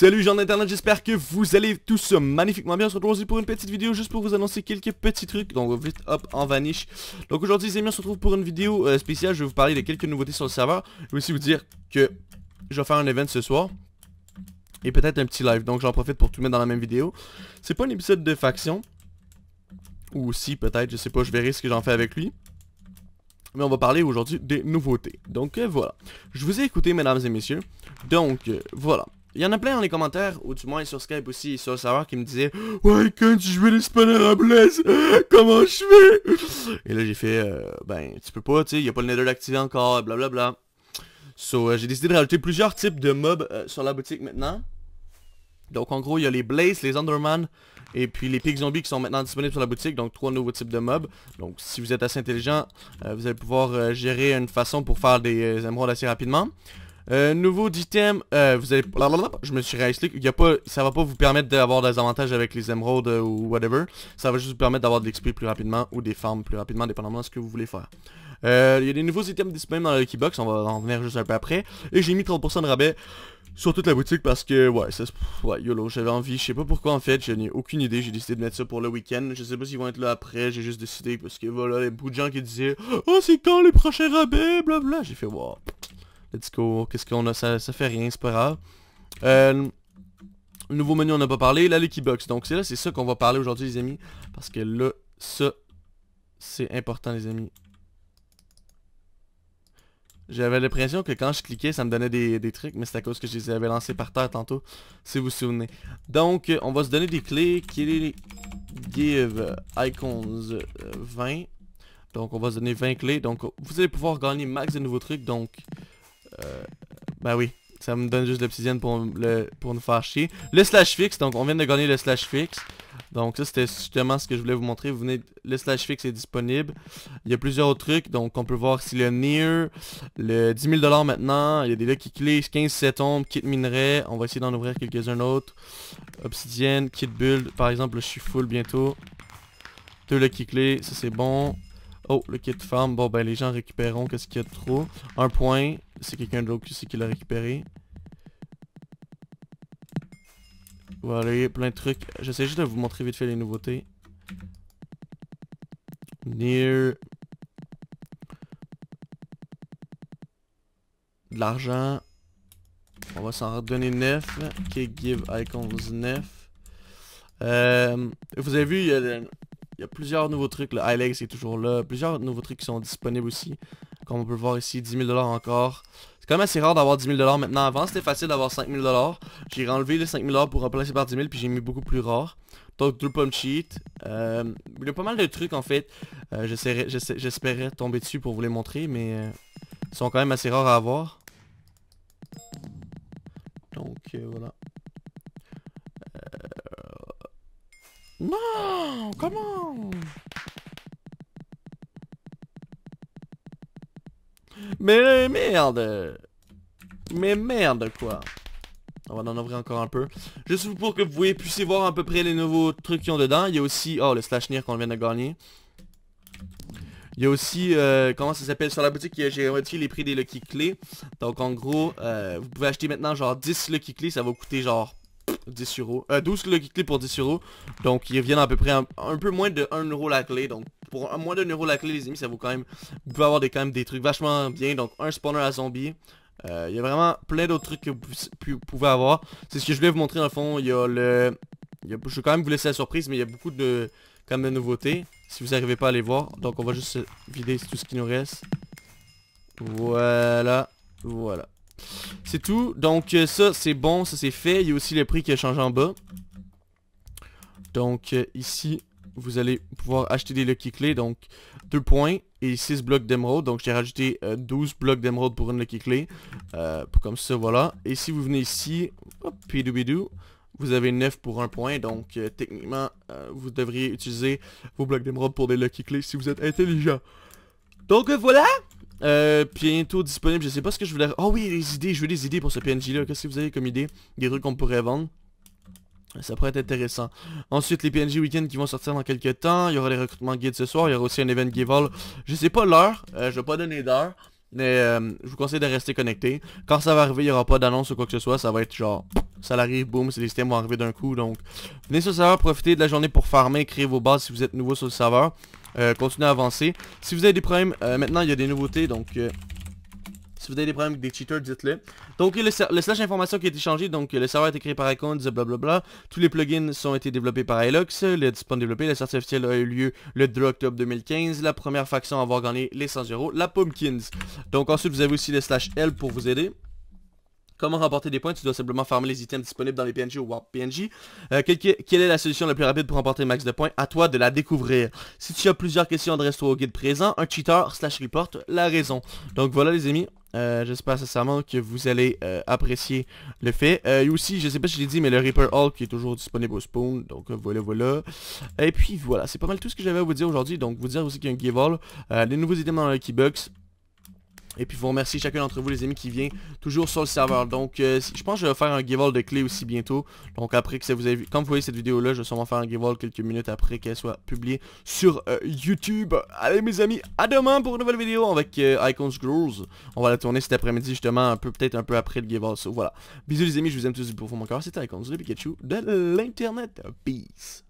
Salut gens d'internet, j'espère que vous allez tous magnifiquement bien. On se retrouve aujourd'hui pour une petite vidéo juste pour vous annoncer quelques petits trucs. Donc vite hop en vanish. Donc aujourd'hui les amis on se retrouve pour une vidéo euh, spéciale. Je vais vous parler de quelques nouveautés sur le serveur. Je vais aussi vous dire que je vais faire un event ce soir. Et peut-être un petit live. Donc j'en profite pour tout mettre dans la même vidéo. C'est pas un épisode de faction. Ou si peut-être, je sais pas, je verrai ce que j'en fais avec lui. Mais on va parler aujourd'hui des nouveautés. Donc euh, voilà. Je vous ai écouté mesdames et messieurs. Donc euh, voilà. Il y en a plein dans les commentaires, ou du moins sur Skype aussi, sur le serveur qui me disait « Ouais, quand tu jouais les spawners à blaze comment je fais ?» Et là, j'ai fait euh, Ben, tu peux pas, tu sais, il a pas le nether activé encore, blablabla. Bla, So, euh, j'ai décidé de rajouter plusieurs types de mobs euh, sur la boutique maintenant. Donc, en gros, il y a les Blaze, les Underman, et puis les Pig zombies qui sont maintenant disponibles sur la boutique, donc trois nouveaux types de mobs. Donc, si vous êtes assez intelligent, vous allez pouvoir gérer une façon pour faire des émeraudes assez rapidement. Euh, nouveau d'item, euh, vous avez Je me suis réexpliqué, il y pas... ça va pas vous permettre d'avoir des avantages avec les émeraudes euh, ou whatever. Ça va juste vous permettre d'avoir de l'XP plus rapidement ou des farms plus rapidement, dépendamment de ce que vous voulez faire. Euh, il y a des nouveaux items disponibles dans le Lucky on va en venir juste un peu après. Et j'ai mis 30% de rabais sur toute la boutique parce que, ouais, ça, ouais YOLO, j'avais envie, je sais pas pourquoi en fait, j'ai aucune idée, j'ai décidé de mettre ça pour le week-end, je sais pas s'ils vont être là après, j'ai juste décidé parce que voilà, il y beaucoup de gens qui disaient « Oh, c'est quand les prochains rabais, blabla », j'ai fait « Wow » le discours, qu'est-ce qu'on a, ça, ça fait rien, c'est pas grave. Euh, nouveau menu, on n'a pas parlé, la Lucky Box. Donc c'est là, c'est ça qu'on va parler aujourd'hui, les amis. Parce que là, ça, c'est important, les amis. J'avais l'impression que quand je cliquais, ça me donnait des, trucs, mais c'est à cause que je les avais lancés par terre tantôt, si vous vous souvenez. Donc, euh, on va se donner des clés give icons 20. Donc, on va se donner 20 clés. Donc, vous allez pouvoir gagner max de nouveaux trucs. Donc, euh, bah oui, ça me donne juste l'obsidienne pour, pour nous faire chier. Le slash fixe, donc on vient de gagner le slash fixe. Donc ça c'était justement ce que je voulais vous montrer. Vous le slash fixe est disponible. Il y a plusieurs autres trucs, donc on peut voir si le near, le 10 000$ maintenant, il y a des lucky clés, 15 7 ombres, kit minerai, on va essayer d'en ouvrir quelques-uns autres. Obsidienne, kit build, par exemple je suis full bientôt. Deux lucky clés, ça c'est bon. Oh, le kit farm. Bon, ben, les gens récupéreront qu'est-ce qu'il y a de trop. Un point. C'est quelqu'un d'autre c'est qui l'a récupéré. Voilà, il y a plein de trucs. J'essaie juste de vous montrer vite fait les nouveautés. Near... De l'argent. On va s'en redonner neuf qui give icons 9. Euh, vous avez vu, il y a... Il y a plusieurs nouveaux trucs, le Highlegs est toujours là, plusieurs nouveaux trucs qui sont disponibles aussi. Comme on peut le voir ici, 10 000$ encore. C'est quand même assez rare d'avoir 10 000$ maintenant. Avant, c'était facile d'avoir 5 000$. J'ai enlevé les 5 000$ pour remplacer par 10 000$ puis j'ai mis beaucoup plus rare. Donc, deux pump cheat. Euh, il y a pas mal de trucs en fait. Euh, j'espérais tomber dessus pour vous les montrer, mais euh, ils sont quand même assez rares à avoir. Donc, voilà. Non Comment Mais merde Mais merde quoi on va en ouvrir encore un peu. Juste pour que vous puissiez voir à peu près les nouveaux trucs qui ont dedans. Il y a aussi... Oh, le slash near qu'on vient de gagner. Il y a aussi... Euh, comment ça s'appelle Sur la boutique, j'ai modifié les prix des Lucky Clés. Donc en gros, euh, vous pouvez acheter maintenant genre 10 Lucky Clés. Ça va coûter genre 10 euros. Euh, 12 lucky clés pour 10 euros. Donc ils reviennent à peu près un, peu moins de 1 euro la clé. Donc pour moins de euro la clé les amis, ça vaut quand même. Vous pouvez avoir des, quand même des trucs vachement bien. Donc un spawner à zombies. Euh, il y a vraiment plein d'autres trucs que vous, pouvez avoir. C'est ce que je voulais vous montrer dans le fond. Il y a le. je vais quand même vous laisser la surprise, mais il y a beaucoup de quand même de nouveautés. Si vous n'arrivez pas à les voir. Donc on va juste vider tout ce qui nous reste. Voilà. Voilà. C'est tout. Donc euh, ça, c'est bon, ça c'est fait. Il y a aussi le prix qui a changé en bas. Donc euh, ici, vous allez pouvoir acheter des lucky clés. Donc 2 points et 6 blocs d'émeraude. Donc j'ai rajouté 12 euh, blocs d'émeraude pour une lucky clé. comme ça, voilà. Et si vous venez ici, hop, vous avez 9 pour un point. Donc techniquement, vous devriez utiliser vos blocs d'émeraude pour des lucky clés si vous êtes intelligent. Donc voilà euh, bientôt disponible, je sais pas ce que je voulais... Oh oui, les idées, je veux des idées pour ce PNJ là. Qu'est-ce que vous avez comme idée Des trucs qu'on pourrait vendre ça pourrait être intéressant. Ensuite, les PNJ week Weekend qui vont sortir dans quelques temps. Il y aura les recrutements guides ce soir. Il y aura aussi un event give all. Je sais pas l'heure. Euh, je vais pas donner d'heure. Mais euh, je vous conseille de rester connecté. Quand ça va arriver, il n'y aura pas d'annonce ou quoi que ce soit. Ça va être genre ça l'arrive, boum, c'est les systèmes vont arriver d'un coup. Donc, venez sur le serveur, profitez de la journée pour farmer, créer vos bases si vous êtes nouveau sur le serveur. Euh, continuez à avancer. Si vous avez des problèmes, euh, maintenant il y a des nouveautés, donc... Euh, si vous avez des problèmes avec des cheaters, dites-le. Donc le, slash information qui a été changé, donc le serveur a été créé par Icons, blablabla. Tous les plugins ont été développés par Hilux, le spawn développé, la sortie officielle a eu lieu le 2 octobre 2015, la première faction à avoir gagné les 100 euros, la Pumpkins. Donc ensuite vous avez aussi le slash L pour vous aider. Comment remporter des points Tu dois simplement farmer les items disponibles dans les PNJ ou Warp PNJ. Euh, quelle, est la solution la plus rapide pour remporter max de points À toi de la découvrir. Si tu as plusieurs questions, adresse-toi au guide présent. Un cheater slash report la raison. Donc voilà les amis, euh, J'espère sincèrement que vous allez euh, apprécier le fait. Euh, et aussi, je sais pas si je l'ai dit, mais le Reaper Hall qui est toujours disponible au spawn. Donc voilà, voilà. Et puis voilà, c'est pas mal tout ce que j'avais à vous dire aujourd'hui. Donc vous dire aussi qu'il y a un give all. les nouveaux items dans la Keybox. Et puis, vous remercie chacun d'entre vous, les amis, qui vient toujours sur le serveur. Donc, euh, je pense que je vais faire un giveaway de clés aussi bientôt. Donc, après que ça vous avez vu, comme vous voyez cette vidéo-là, je vais sûrement faire un giveaway quelques minutes après qu'elle soit publiée sur euh, YouTube. Allez, mes amis, à demain pour une nouvelle vidéo avec euh, Icons Girls. On va la tourner cet après-midi, justement, un peu, peut-être un peu après le giveaway. So, voilà. Bisous, les amis, je vous aime tous du profond mon cœur. C'était Icons, le Pikachu de l'Internet. Peace.